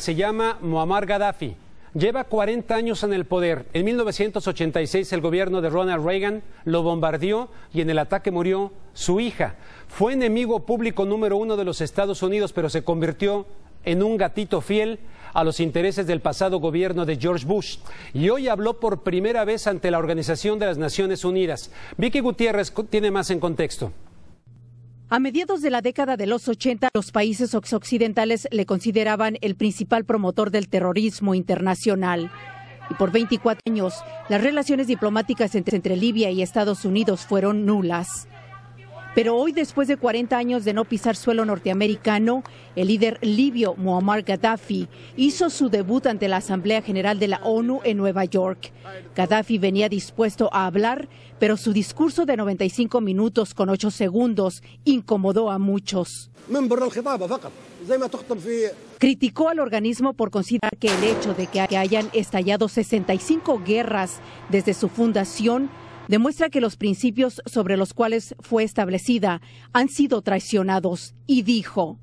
se llama Muammar Gaddafi. Lleva 40 años en el poder. En 1986 el gobierno de Ronald Reagan lo bombardeó y en el ataque murió su hija. Fue enemigo público número uno de los Estados Unidos, pero se convirtió en un gatito fiel a los intereses del pasado gobierno de George Bush y hoy habló por primera vez ante la Organización de las Naciones Unidas. Vicky Gutiérrez tiene más en contexto. A mediados de la década de los 80, los países occidentales le consideraban el principal promotor del terrorismo internacional. Y por 24 años, las relaciones diplomáticas entre, entre Libia y Estados Unidos fueron nulas. Pero hoy, después de 40 años de no pisar suelo norteamericano, el líder libio Muammar Gaddafi hizo su debut ante la Asamblea General de la ONU en Nueva York. Gaddafi venía dispuesto a hablar, pero su discurso de 95 minutos con 8 segundos incomodó a muchos. Criticó al organismo por considerar que el hecho de que hayan estallado 65 guerras desde su fundación demuestra que los principios sobre los cuales fue establecida han sido traicionados y dijo,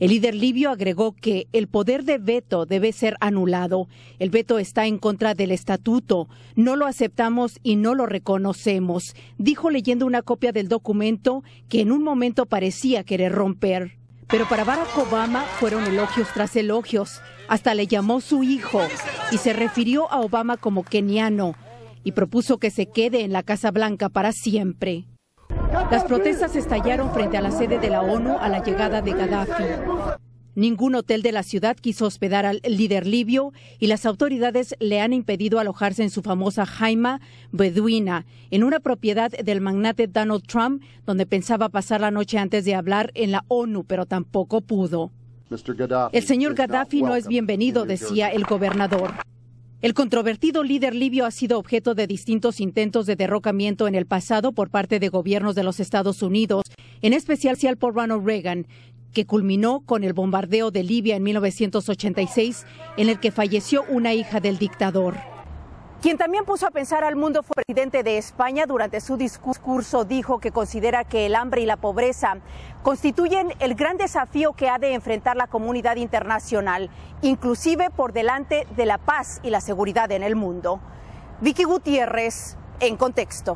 El líder libio agregó que el poder de veto debe ser anulado. El veto está en contra del estatuto. No lo aceptamos y no lo reconocemos, dijo leyendo una copia del documento que en un momento parecía querer romper. Pero para Barack Obama fueron elogios tras elogios. Hasta le llamó su hijo y se refirió a Obama como keniano y propuso que se quede en la Casa Blanca para siempre. Las protestas estallaron frente a la sede de la ONU a la llegada de Gaddafi. Ningún hotel de la ciudad quiso hospedar al líder libio y las autoridades le han impedido alojarse en su famosa Jaima Beduina, en una propiedad del magnate Donald Trump, donde pensaba pasar la noche antes de hablar en la ONU, pero tampoco pudo. El señor Gaddafi no es bienvenido, decía el gobernador. El controvertido líder libio ha sido objeto de distintos intentos de derrocamiento en el pasado por parte de gobiernos de los Estados Unidos, en especial por Ronald Reagan, que culminó con el bombardeo de Libia en 1986, en el que falleció una hija del dictador. Quien también puso a pensar al mundo fue el presidente de España. Durante su discurso dijo que considera que el hambre y la pobreza constituyen el gran desafío que ha de enfrentar la comunidad internacional, inclusive por delante de la paz y la seguridad en el mundo. Vicky Gutiérrez, en contexto.